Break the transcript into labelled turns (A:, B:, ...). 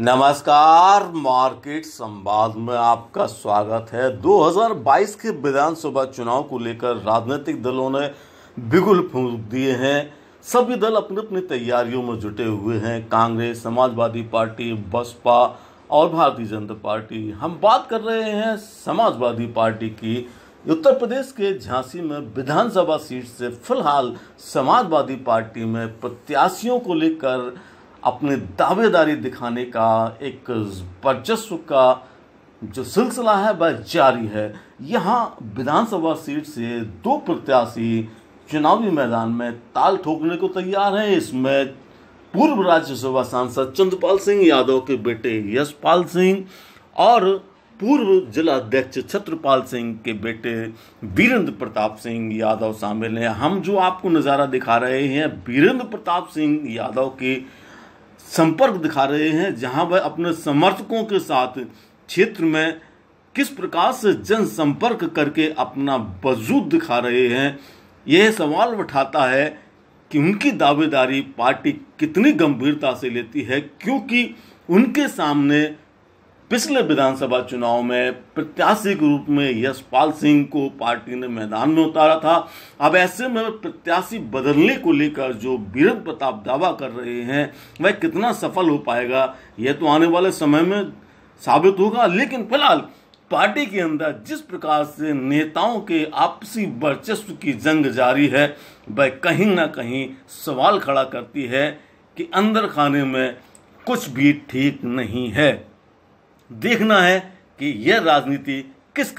A: नमस्कार मार्केट संवाद में आपका स्वागत है 2022 के विधानसभा चुनाव को लेकर राजनीतिक दलों ने बिगुल फूक दिए हैं सभी दल अपनी अपनी तैयारियों में जुटे हुए हैं कांग्रेस समाजवादी पार्टी बसपा और भारतीय जनता पार्टी हम बात कर रहे हैं समाजवादी पार्टी की उत्तर प्रदेश के झांसी में विधानसभा सीट से फिलहाल समाजवादी पार्टी में प्रत्याशियों को लेकर अपने दावेदारी दिखाने का एक वर्चस्व का जो सिलसिला है वह जारी है यहाँ विधानसभा सीट से दो प्रत्याशी चुनावी मैदान में ताल ठोकने को तैयार हैं इसमें पूर्व राज्यसभा सांसद चंद्रपाल सिंह यादव के बेटे यशपाल सिंह और पूर्व जिला अध्यक्ष छत्रपाल सिंह के बेटे वीरेंद्र प्रताप सिंह यादव शामिल हैं हम जो आपको नज़ारा दिखा रहे हैं वीरेंद्र प्रताप सिंह यादव के संपर्क दिखा रहे हैं जहां वह अपने समर्थकों के साथ क्षेत्र में किस प्रकार से जनसंपर्क करके अपना वजूद दिखा रहे हैं यह सवाल उठाता है कि उनकी दावेदारी पार्टी कितनी गंभीरता से लेती है क्योंकि उनके सामने पिछले विधानसभा चुनाव में प्रत्याशी के रूप में यशपाल सिंह को पार्टी ने मैदान में उतारा था अब ऐसे में प्रत्याशी बदलने को लेकर जो बीरद प्रताप दावा कर रहे हैं वह कितना सफल हो पाएगा यह तो आने वाले समय में साबित होगा लेकिन फिलहाल पार्टी के अंदर जिस प्रकार से नेताओं के आपसी वर्चस्व की जंग जारी है वह कहीं ना कहीं सवाल खड़ा करती है कि अंदर खाने में कुछ भी ठीक नहीं है देखना है कि यह राजनीति किस